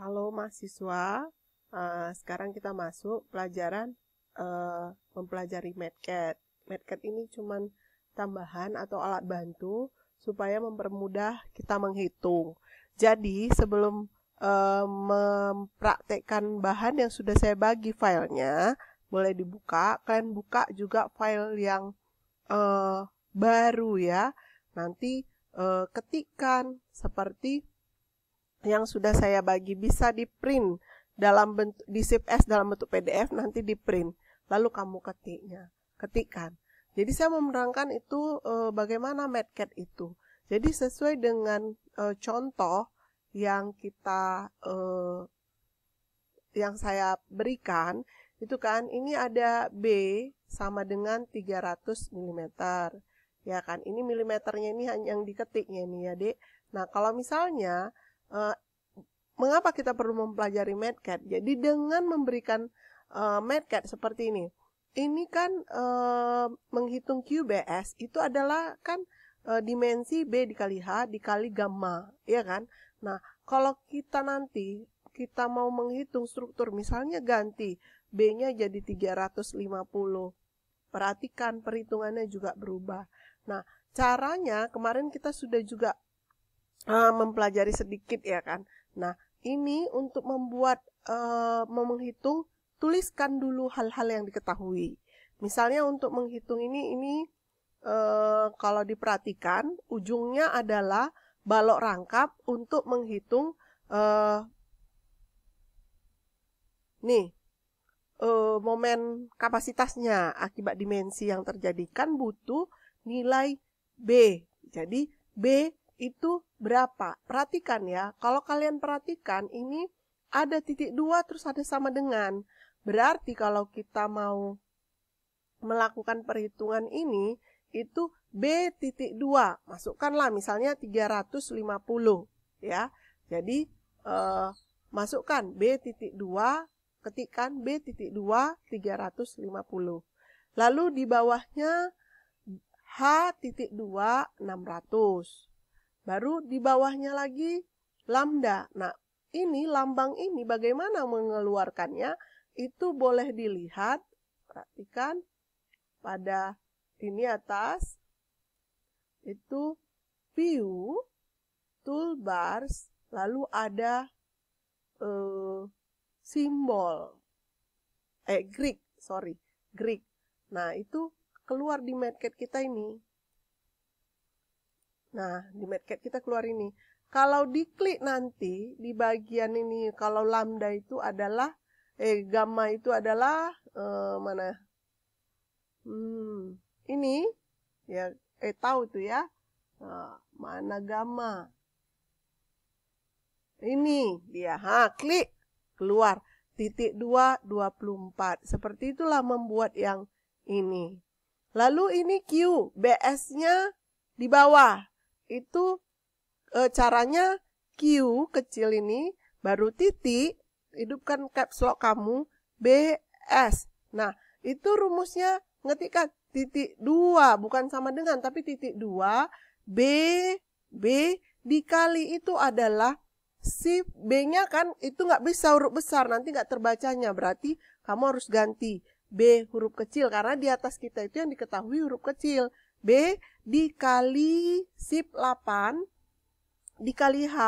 Halo mahasiswa, uh, sekarang kita masuk pelajaran uh, mempelajari MedCat. MedCat ini cuma tambahan atau alat bantu supaya mempermudah kita menghitung. Jadi sebelum uh, mempraktekkan bahan yang sudah saya bagi filenya, boleh dibuka. Kalian buka juga file yang uh, baru ya. Nanti uh, ketikan seperti yang sudah saya bagi bisa di print dalam bentuk di zip S dalam bentuk PDF nanti di print lalu kamu ketiknya ketikan jadi saya memerangkan itu e, bagaimana Medcat itu jadi sesuai dengan e, contoh yang kita e, yang saya berikan itu kan ini ada B sama dengan 300 mm ya kan ini milimeternya ini hanya yang diketiknya ini ya dek nah kalau misalnya uh, mengapa kita perlu mempelajari MedCat? Jadi dengan memberikan uh, MedCat seperti ini, ini kan uh, menghitung QBS itu adalah kan uh, dimensi B dikali H dikali gamma, ya kan? Nah, kalau kita nanti kita mau menghitung struktur, misalnya ganti B-nya jadi 350, perhatikan perhitungannya juga berubah. Nah, caranya kemarin kita sudah juga Eh, mempelajari sedikit ya kan. Nah, ini untuk membuat uh, menghitung tuliskan dulu hal-hal yang diketahui. Misalnya untuk menghitung ini ini uh, kalau diperhatikan ujungnya adalah balok rangkap untuk menghitung uh, nih uh, momen kapasitasnya akibat dimensi yang terjadi kan butuh nilai B. Jadi B itu berapa. Perhatikan ya, kalau kalian perhatikan ini ada titik dua terus ada sama dengan. Berarti kalau kita mau melakukan perhitungan ini, itu B titik dua Masukkanlah misalnya 350 ya. Jadi eh, masukkan B titik dua ketikan B titik lima 350. Lalu di bawahnya H titik dua enam ratus Baru di bawahnya lagi lambda. Nah, ini lambang ini bagaimana mengeluarkannya itu boleh dilihat perhatikan pada ini atas itu view toolbars lalu ada eh, simbol eh Greek sorry Greek nah itu keluar di medkit kita ini Nah, di medcat kita keluar ini. Kalau diklik nanti di bagian ini, kalau lambda itu adalah, eh gamma itu adalah, eh, mana? Hmm, ini, ya, eh tahu tuh ya. Nah, mana gamma? Ini dia, ha, klik, keluar. Titik 2, 24. Seperti itulah membuat yang ini. Lalu ini Q, BS-nya di bawah itu e, caranya Q kecil ini baru titik hidupkan caps lock kamu BS. Nah, itu rumusnya ngetikkan titik 2 bukan sama dengan tapi titik 2 B B dikali itu adalah si B-nya kan itu nggak bisa huruf besar, nanti nggak terbacanya. Berarti kamu harus ganti B huruf kecil, karena di atas kita itu yang diketahui huruf kecil. B dikali SIP 8 dikali H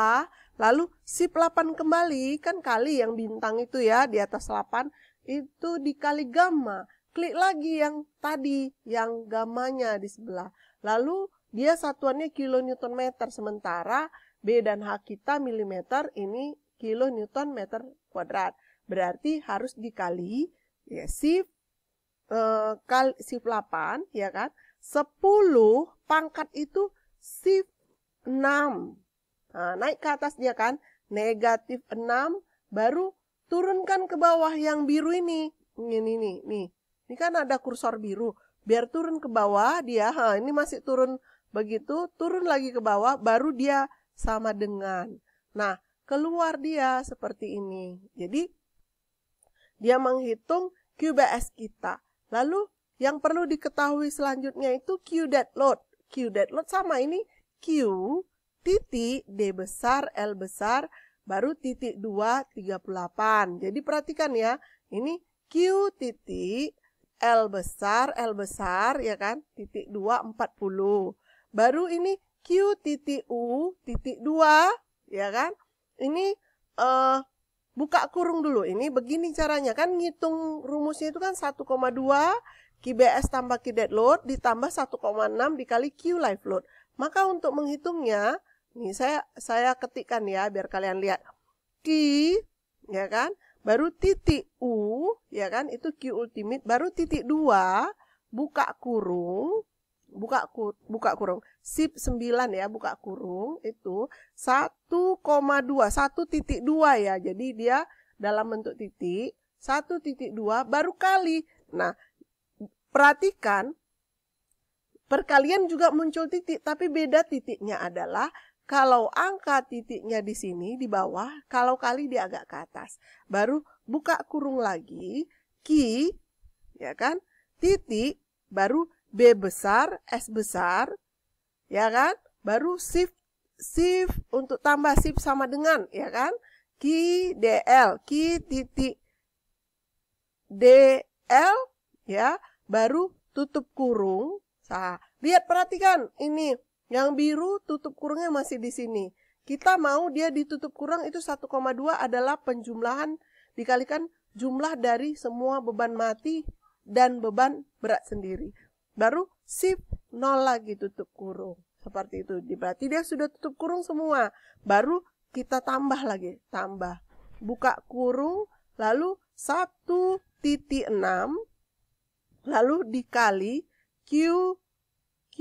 lalu SIP 8 kembali kan kali yang bintang itu ya di atas 8 itu dikali gamma klik lagi yang tadi yang gamanya di sebelah lalu dia satuannya kilo newton meter sementara B dan H kita milimeter ini kilo newton meter kuadrat berarti harus dikali ya sip eh, kali sip 8 ya kan 10 pangkat itu shift 6. Nah, naik ke atas dia kan, negatif 6, baru turunkan ke bawah yang biru ini. Ini nih, nih. Ini kan ada kursor biru. Biar turun ke bawah dia, ha, ini masih turun begitu, turun lagi ke bawah, baru dia sama dengan. Nah, keluar dia seperti ini. Jadi, dia menghitung QBS kita. Lalu, yang perlu diketahui selanjutnya itu Q dead load. Q dead load sama ini Q titik D besar L besar baru titik 2 38. Jadi perhatikan ya, ini Q titik L besar, L besar, ya kan? Titik 2, 40. Baru ini Q titik U titik 2, ya kan? Ini uh, buka kurung dulu. Ini begini caranya, kan ngitung rumusnya itu kan 1,2 QBS tambah dead load ditambah 1,6 dikali Q live load. Maka untuk menghitungnya, nih saya saya ketikkan ya biar kalian lihat. Q ya kan? Baru titik U ya kan? Itu Q ultimate baru titik 2 buka kurung buka kur, buka kurung sip 9 ya buka kurung itu 1,2 1.2 ya jadi dia dalam bentuk titik 1.2 baru kali nah Perhatikan, perkalian juga muncul titik, tapi beda titiknya adalah kalau angka titiknya di sini di bawah, kalau kali dia agak ke atas. Baru buka kurung lagi, ki, ya kan? Titik, baru B besar, S besar, ya kan? Baru shift, shift untuk tambah shift sama dengan, ya kan? Ki, DL, ki, titik, DL, ya baru tutup kurung. Nah, lihat perhatikan ini yang biru tutup kurungnya masih di sini. Kita mau dia ditutup kurung itu 1,2 adalah penjumlahan dikalikan jumlah dari semua beban mati dan beban berat sendiri. Baru shift nol lagi tutup kurung. Seperti itu. Berarti dia sudah tutup kurung semua. Baru kita tambah lagi. Tambah. Buka kurung. Lalu 1,6 lalu dikali Q Q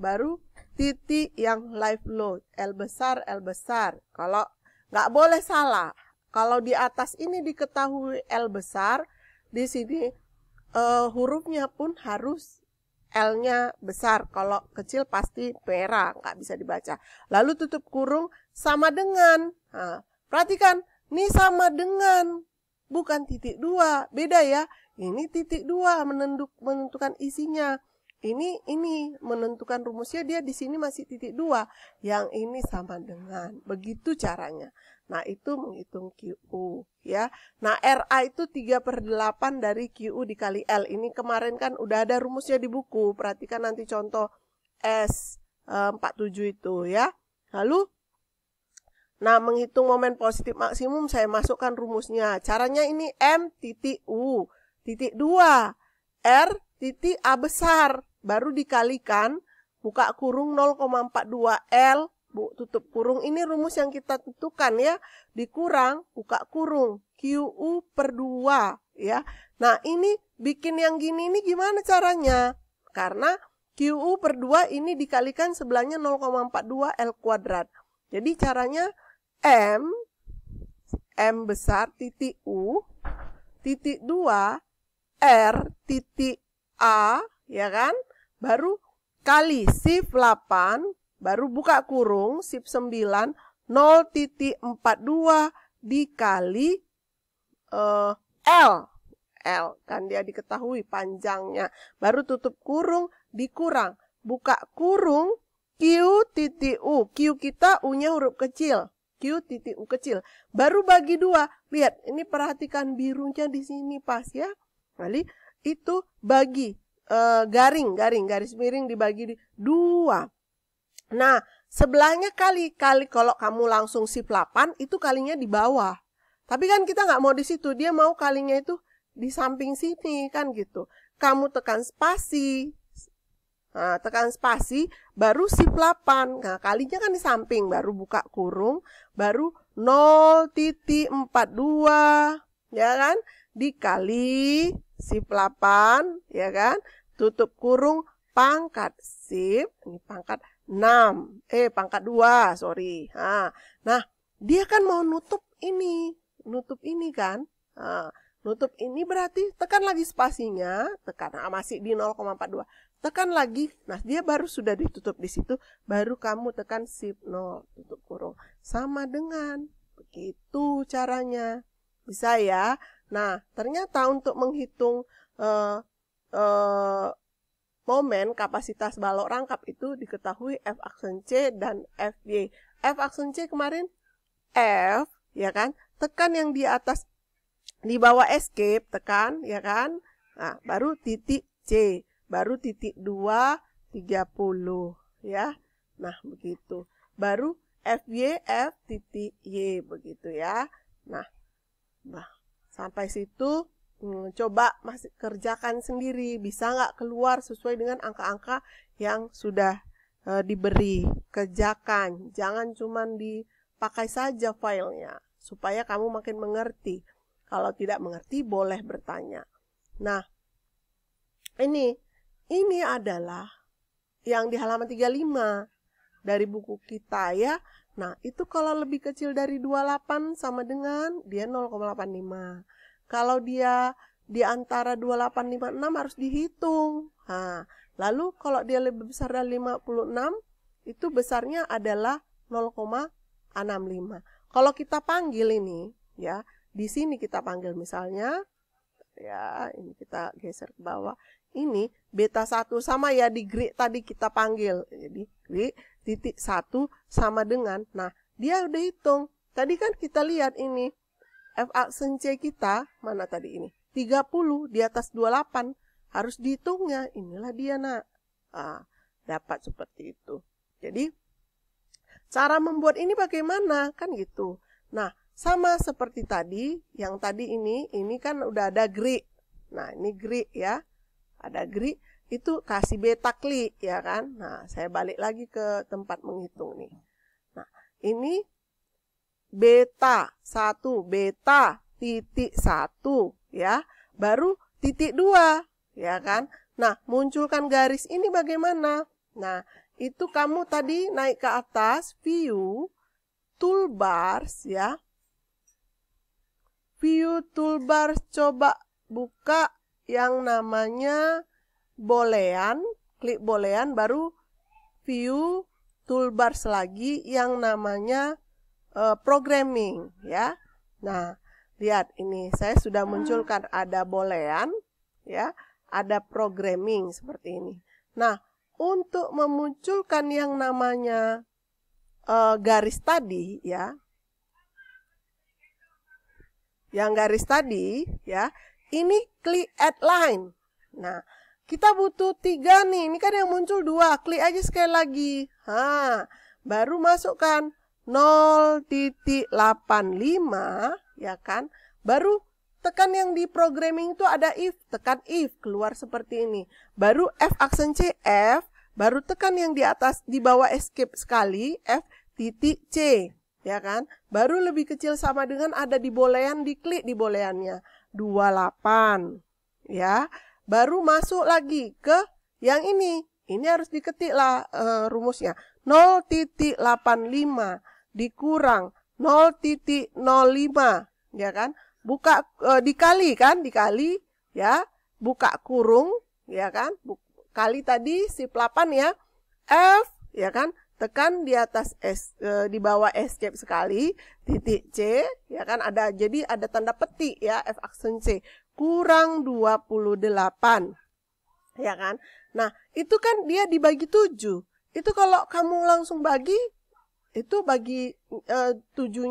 baru titik yang live load L besar L besar kalau nggak boleh salah kalau di atas ini diketahui L besar di sini uh, hurufnya pun harus L-nya besar kalau kecil pasti merah nggak bisa dibaca lalu tutup kurung sama dengan nah, perhatikan ini sama dengan bukan titik dua beda ya ini titik dua menenduk, menentukan isinya ini ini menentukan rumusnya dia di sini masih titik dua yang ini sama dengan begitu caranya nah itu menghitung QU ya nah RA itu 3 per 8 dari QU dikali L ini kemarin kan udah ada rumusnya di buku perhatikan nanti contoh S47 eh, itu ya lalu Nah, menghitung momen positif maksimum saya masukkan rumusnya. Caranya ini M titik U titik 2 R titik A besar. Baru dikalikan buka kurung 0,42 L bu, tutup kurung. Ini rumus yang kita tentukan ya. Dikurang buka kurung QU per 2 ya. Nah, ini bikin yang gini ini gimana caranya? Karena QU per 2 ini dikalikan sebelahnya 0,42 L kuadrat. Jadi caranya M, M besar titik U, titik 2, R titik A, ya kan? Baru kali shift 8, baru buka kurung, shift 9, 0.42 dikali uh, L. L, kan dia diketahui panjangnya. Baru tutup kurung, dikurang. Buka kurung, Q titik U. Q kita U-nya huruf kecil. Q titik U kecil. Baru bagi dua. Lihat, ini perhatikan birunya di sini pas ya. Kali itu bagi e, garing, garing, garis miring dibagi di dua. Nah, sebelahnya kali, kali kalau kamu langsung sip 8 itu kalinya di bawah. Tapi kan kita nggak mau di situ, dia mau kalinya itu di samping sini kan gitu. Kamu tekan spasi, Nah, tekan spasi, baru shift 8. Nah, kalinya kan di samping, baru buka kurung, baru 0.42, ya kan? Dikali shift 8, ya kan? Tutup kurung, pangkat shift, ini pangkat 6, eh pangkat 2, sorry. Nah, nah dia kan mau nutup ini, nutup ini kan? Nah, nutup ini berarti tekan lagi spasinya, tekan, nah, masih di 0,42 tekan lagi. Nah, dia baru sudah ditutup di situ, baru kamu tekan shift 0, tutup kurung. Sama dengan begitu caranya. Bisa ya? Nah, ternyata untuk menghitung uh, uh, momen kapasitas balok rangkap itu diketahui F aksen C dan FY. F aksen C kemarin F, ya kan? Tekan yang di atas di bawah escape, tekan, ya kan? Nah, baru titik C baru titik 2 30 ya. Nah, begitu. Baru FY F titik Y begitu ya. Nah, nah sampai situ hmm, coba masih kerjakan sendiri bisa nggak keluar sesuai dengan angka-angka yang sudah e, diberi kerjakan jangan cuman dipakai saja filenya supaya kamu makin mengerti kalau tidak mengerti boleh bertanya nah ini ini adalah yang di halaman 35 dari buku kita ya. Nah, itu kalau lebih kecil dari 28 sama dengan dia 0,85. Kalau dia di antara 2856 harus dihitung. Nah, lalu kalau dia lebih besar dari 56 itu besarnya adalah 0,65. Kalau kita panggil ini ya, di sini kita panggil misalnya ya, ini kita geser ke bawah ini beta 1 sama ya di grid tadi kita panggil. Jadi grid titik 1 sama dengan. Nah, dia udah hitung. Tadi kan kita lihat ini. F aksen C kita, mana tadi ini? 30 di atas 28. Harus dihitungnya. Inilah dia, nak. Ah, dapat seperti itu. Jadi, cara membuat ini bagaimana? Kan gitu. Nah, sama seperti tadi, yang tadi ini, ini kan udah ada grid. Nah, ini grid ya ada gri itu kasih beta klik ya kan nah saya balik lagi ke tempat menghitung nih nah ini beta 1 beta titik 1 ya baru titik 2 ya kan nah munculkan garis ini bagaimana nah itu kamu tadi naik ke atas view toolbars ya view toolbars coba buka yang namanya bolean klik bolean baru view toolbar lagi yang namanya uh, programming ya. Nah, lihat ini saya sudah munculkan ada bolean ya, ada programming seperti ini. Nah, untuk memunculkan yang namanya uh, garis tadi ya. Yang garis tadi ya, ini klik add line. Nah, kita butuh tiga nih. Ini kan yang muncul dua. Klik aja sekali lagi. Ha, baru masukkan 0.85 ya kan. Baru tekan yang di programming itu ada if, tekan if keluar seperti ini. Baru F aksen C F, baru tekan yang di atas di bawah escape sekali F titik C ya kan. Baru lebih kecil sama dengan ada di bolean diklik di boleannya. 28 ya. Baru masuk lagi ke yang ini. Ini harus diketik lah e, rumusnya. 0.85 dikurang 0.05 ya kan? Buka e, dikali kan? Dikali ya. Buka kurung ya kan? kali tadi si 8 ya. F ya kan? tekan di atas es, e, di bawah escape sekali, titik C, ya kan ada jadi ada tanda petik ya F aksen C kurang 28. Ya kan? Nah, itu kan dia dibagi 7. Itu kalau kamu langsung bagi itu bagi e,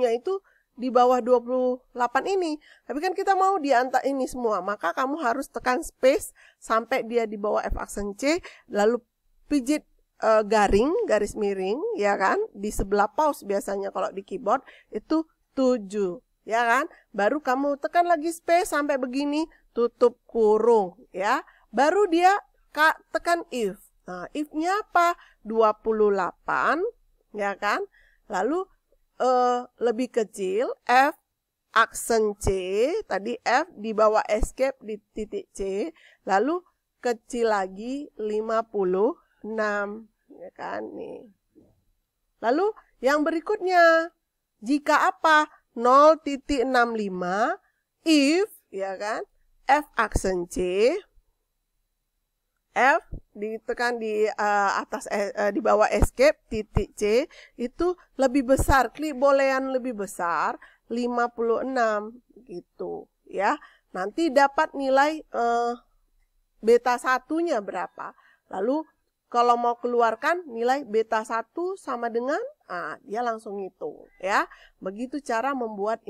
nya itu di bawah 28 ini. Tapi kan kita mau di ini semua, maka kamu harus tekan space sampai dia di bawah F aksen C lalu pijit uh, garing, garis miring, ya kan? Di sebelah pause biasanya kalau di keyboard itu 7, ya kan? Baru kamu tekan lagi space sampai begini, tutup kurung, ya. Baru dia kak tekan if. Nah, if-nya apa? 28, ya kan? Lalu uh, lebih kecil, F aksen C, tadi F di bawah escape di titik C, lalu kecil lagi 50 6 ya kan nih. Lalu yang berikutnya jika apa 0.65 if ya kan f aksen c F ditekan di uh, atas uh, di bawah escape titik C itu lebih besar klik bolean lebih besar 56 gitu ya. Nanti dapat nilai uh, beta satunya berapa. Lalu kalau mau keluarkan nilai beta 1 sama dengan, nah, dia langsung hitung, ya. Begitu cara membuat